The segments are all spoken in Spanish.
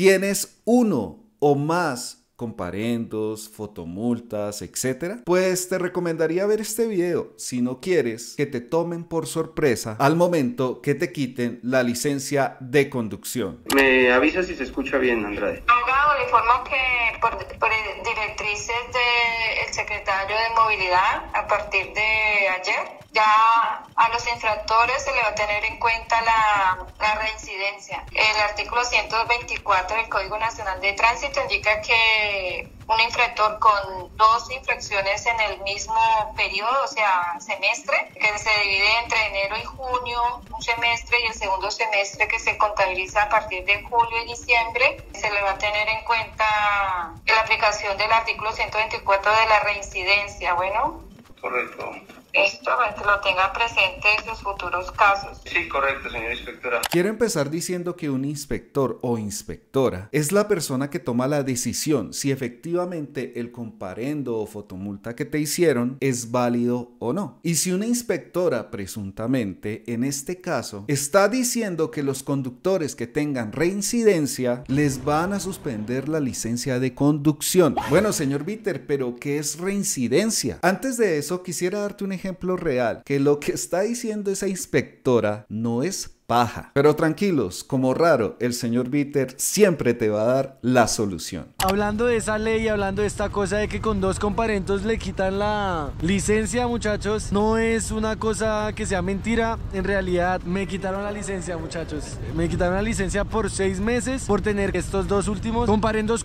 tienes uno o más comparendos, fotomultas, Etcétera, pues te recomendaría ver este video si no quieres que te tomen por sorpresa al momento que te quiten la licencia de conducción. Me avisa si se escucha bien, Andrade. Abogado, le informo que por, eh, directrices del secretario de Movilidad, a partir de ayer, ya a los infractores se le va a tener en cuenta la, reincidencia. El artículo 124 del Código Nacional de Tránsito indica que un infractor con dos infracciones en el mismo periodo, o sea, semestre, que se divide entre enero y junio, un semestre, y el segundo semestre que se contabiliza a partir de julio y diciembre, se le va a tener en cuenta la aplicación del artículo 124 de la reincidencia, ¿bueno? Correcto esto lo tenga presente en sus futuros casos. Sí, correcto, señora inspectora. Quiero empezar diciendo que un inspector o inspectora es la persona que toma la decisión si efectivamente el comparendo o fotomulta que te hicieron es válido o no. Y si una inspectora, presuntamente, en este caso, está diciendo que los conductores que tengan reincidencia les van a suspender la licencia de conducción. Bueno, señor Bitter, pero ¿qué es reincidencia? Antes de eso, quisiera darte un ejemplo ejemplo real, que lo que está diciendo esa inspectora no es paja. Pero tranquilos, como raro, el señor Bitter siempre te va a dar la solución. Hablando de esa ley, hablando de esta cosa de que con dos comparentos le quitan la licencia, muchachos, no es una cosa que sea mentira. En realidad, me quitaron la licencia, muchachos. Me quitaron la licencia por seis meses por tener estos dos últimos comparentos.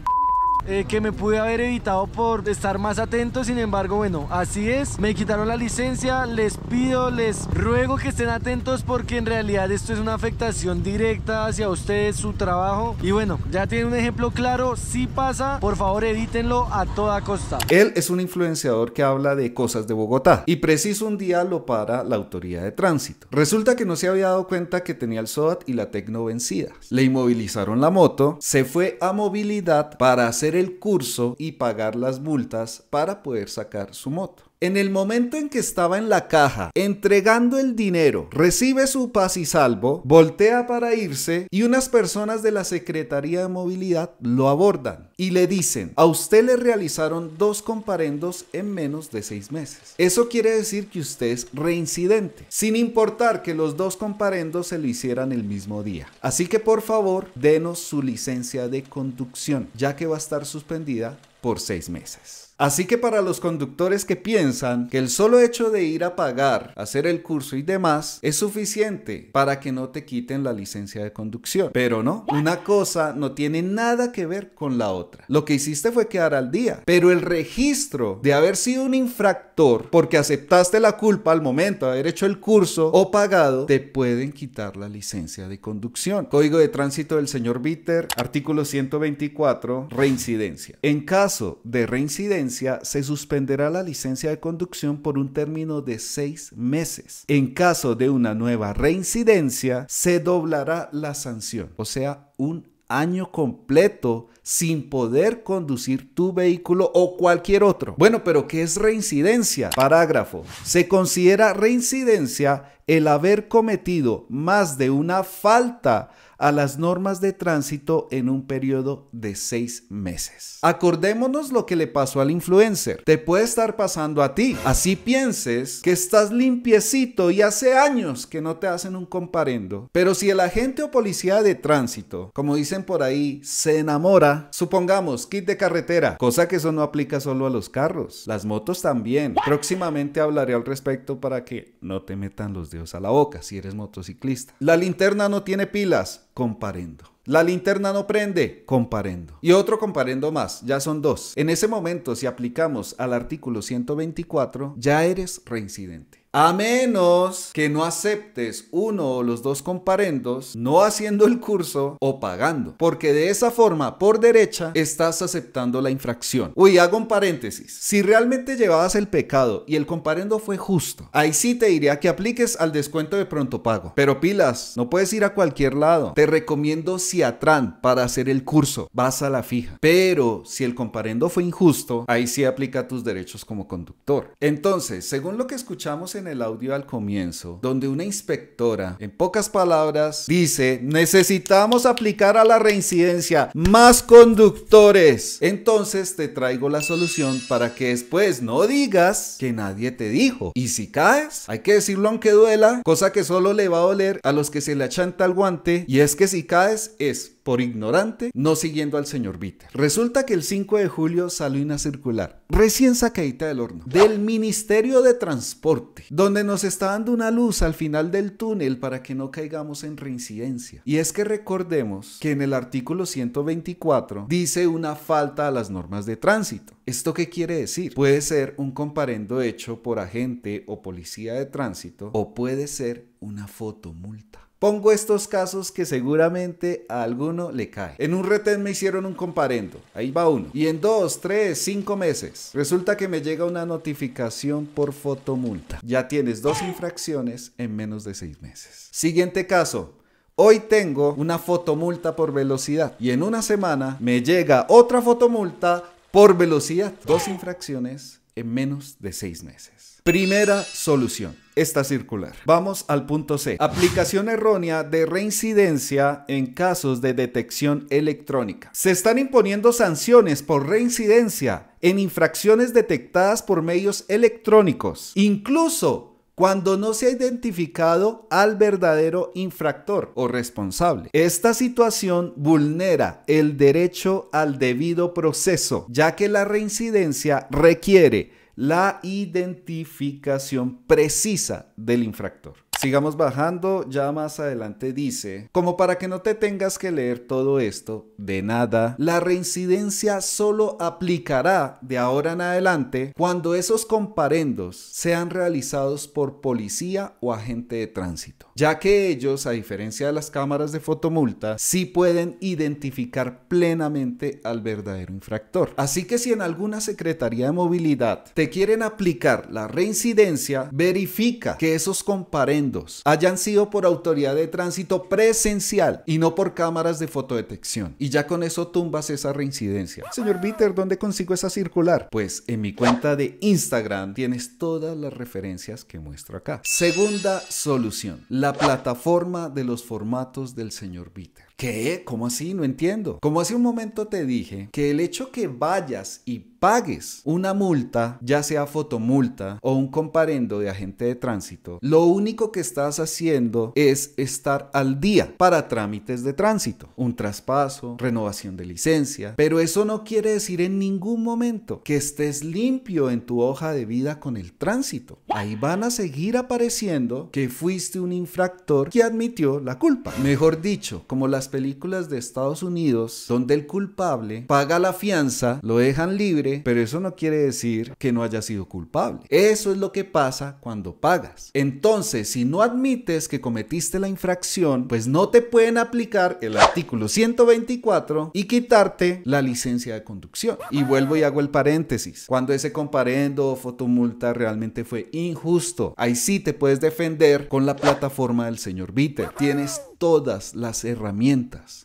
Eh, que me pude haber evitado por estar más atento. Sin embargo, bueno, así es. Me quitaron la licencia. Les pido, les ruego que estén atentos porque en realidad esto es una afectación directa hacia ustedes, su trabajo. Y bueno, ya tienen un ejemplo claro. Si pasa, por favor evítenlo a toda costa. Él es un influenciador que habla de cosas de Bogotá y preciso un día lo para la autoridad de tránsito. Resulta que no se había dado cuenta que tenía el SOAT y la Tecno vencida. Le inmovilizaron la moto, se fue a movilidad para hacer el curso y pagar las multas para poder sacar su moto. En el momento en que estaba en la caja, entregando el dinero, recibe su paz y salvo, voltea para irse y unas personas de la Secretaría de Movilidad lo abordan y le dicen, a usted le realizaron dos comparendos en menos de seis meses. Eso quiere decir que usted es reincidente, sin importar que los dos comparendos se lo hicieran el mismo día. Así que por favor, denos su licencia de conducción, ya que va a estar suspendida por seis meses. Así que para los conductores que piensan que el solo hecho de ir a pagar, hacer el curso y demás es suficiente para que no te quiten la licencia de conducción. Pero no, una cosa no tiene nada que ver con la otra. Lo que hiciste fue quedar al día, pero el registro de haber sido un infractor porque aceptaste la culpa al momento de haber hecho el curso o pagado, te pueden quitar la licencia de conducción. Código de tránsito del señor Bitter, artículo 124, reincidencia. En caso de reincidencia, se suspenderá la licencia de conducción por un término de seis meses. En caso de una nueva reincidencia, se doblará la sanción, o sea, un año completo sin poder conducir tu vehículo o cualquier otro. Bueno, pero ¿qué es reincidencia? Parágrafo. Se considera reincidencia el haber cometido más de una falta a las normas de tránsito en un periodo de seis meses. Acordémonos lo que le pasó al influencer. Te puede estar pasando a ti. Así pienses que estás limpiecito y hace años que no te hacen un comparendo. Pero si el agente o policía de tránsito, como dicen por ahí, se enamora, supongamos kit de carretera, cosa que eso no aplica solo a los carros, las motos también. Próximamente hablaré al respecto para que no te metan los dedos a la boca si eres motociclista. La linterna no tiene pilas comparendo. La linterna no prende, comparendo. Y otro comparendo más, ya son dos. En ese momento, si aplicamos al artículo 124, ya eres reincidente. A menos que no aceptes uno o los dos comparendos, no haciendo el curso o pagando. Porque de esa forma, por derecha, estás aceptando la infracción. Uy, hago un paréntesis. Si realmente llevabas el pecado y el comparendo fue justo, ahí sí te diría que apliques al descuento de pronto pago. Pero pilas, no puedes ir a cualquier lado. Te recomiendo Ciatran para hacer el curso. Vas a la fija. Pero si el comparendo fue injusto, ahí sí aplica tus derechos como conductor. Entonces, según lo que escuchamos en el audio al comienzo, donde una inspectora, en pocas palabras, dice, necesitamos aplicar a la reincidencia más conductores. Entonces te traigo la solución para que después no digas que nadie te dijo. Y si caes, hay que decirlo aunque duela, cosa que solo le va a doler a los que se le achanta el guante, y es que si caes es por ignorante, no siguiendo al señor Bitter. Resulta que el 5 de julio salió una circular, recién sacadita del horno, del Ministerio de Transporte, donde nos está dando una luz al final del túnel para que no caigamos en reincidencia. Y es que recordemos que en el artículo 124 dice una falta a las normas de tránsito. ¿Esto qué quiere decir? Puede ser un comparendo hecho por agente o policía de tránsito o puede ser una fotomulta. Pongo estos casos que seguramente a alguno le cae. En un retén me hicieron un comparendo, ahí va uno. Y en dos, tres, cinco meses, resulta que me llega una notificación por fotomulta. Ya tienes dos infracciones en menos de seis meses. Siguiente caso. Hoy tengo una fotomulta por velocidad y en una semana me llega otra fotomulta por velocidad. Dos infracciones en menos de seis meses. Primera solución esta circular. Vamos al punto C. Aplicación errónea de reincidencia en casos de detección electrónica. Se están imponiendo sanciones por reincidencia en infracciones detectadas por medios electrónicos, incluso cuando no se ha identificado al verdadero infractor o responsable. Esta situación vulnera el derecho al debido proceso, ya que la reincidencia requiere la identificación precisa del infractor. Sigamos bajando, ya más adelante dice, como para que no te tengas que leer todo esto, de nada, la reincidencia solo aplicará de ahora en adelante cuando esos comparendos sean realizados por policía o agente de tránsito ya que ellos, a diferencia de las cámaras de fotomulta, sí pueden identificar plenamente al verdadero infractor. Así que si en alguna Secretaría de Movilidad te quieren aplicar la reincidencia, verifica que esos comparendos hayan sido por autoridad de tránsito presencial y no por cámaras de fotodetección. Y ya con eso tumbas esa reincidencia. Señor Bitter, ¿dónde consigo esa circular? Pues en mi cuenta de Instagram tienes todas las referencias que muestro acá. Segunda solución la plataforma de los formatos del señor Bitter. ¿Qué? ¿Cómo así? No entiendo. Como hace un momento te dije que el hecho que vayas y pagues una multa, ya sea fotomulta o un comparendo de agente de tránsito, lo único que estás haciendo es estar al día para trámites de tránsito, un traspaso, renovación de licencia, pero eso no quiere decir en ningún momento que estés limpio en tu hoja de vida con el tránsito. Ahí van a seguir apareciendo que fuiste un infractor que admitió la culpa. Mejor dicho, como las las películas de Estados Unidos donde el culpable paga la fianza, lo dejan libre, pero eso no quiere decir que no haya sido culpable. Eso es lo que pasa cuando pagas. Entonces, si no admites que cometiste la infracción, pues no te pueden aplicar el artículo 124 y quitarte la licencia de conducción. Y vuelvo y hago el paréntesis. Cuando ese comparendo o fotomulta realmente fue injusto, ahí sí te puedes defender con la plataforma del señor Bitter. Tienes todas las herramientas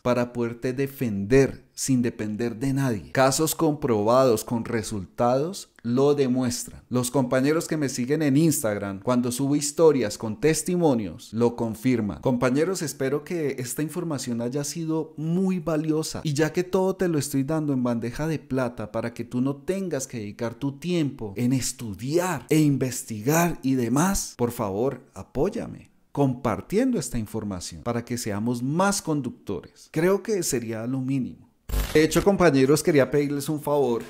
para poderte defender sin depender de nadie. Casos comprobados con resultados lo demuestran. Los compañeros que me siguen en Instagram, cuando subo historias con testimonios, lo confirman. Compañeros, espero que esta información haya sido muy valiosa. Y ya que todo te lo estoy dando en bandeja de plata para que tú no tengas que dedicar tu tiempo en estudiar e investigar y demás, por favor, apóyame compartiendo esta información para que seamos más conductores. Creo que sería lo mínimo. De hecho, compañeros, quería pedirles un favor.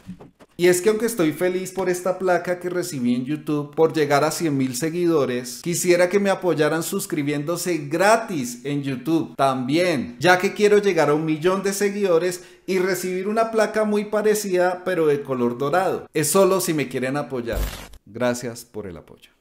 Y es que aunque estoy feliz por esta placa que recibí en YouTube por llegar a 100.000 seguidores, quisiera que me apoyaran suscribiéndose gratis en YouTube también, ya que quiero llegar a un millón de seguidores y recibir una placa muy parecida pero de color dorado. Es solo si me quieren apoyar. Gracias por el apoyo.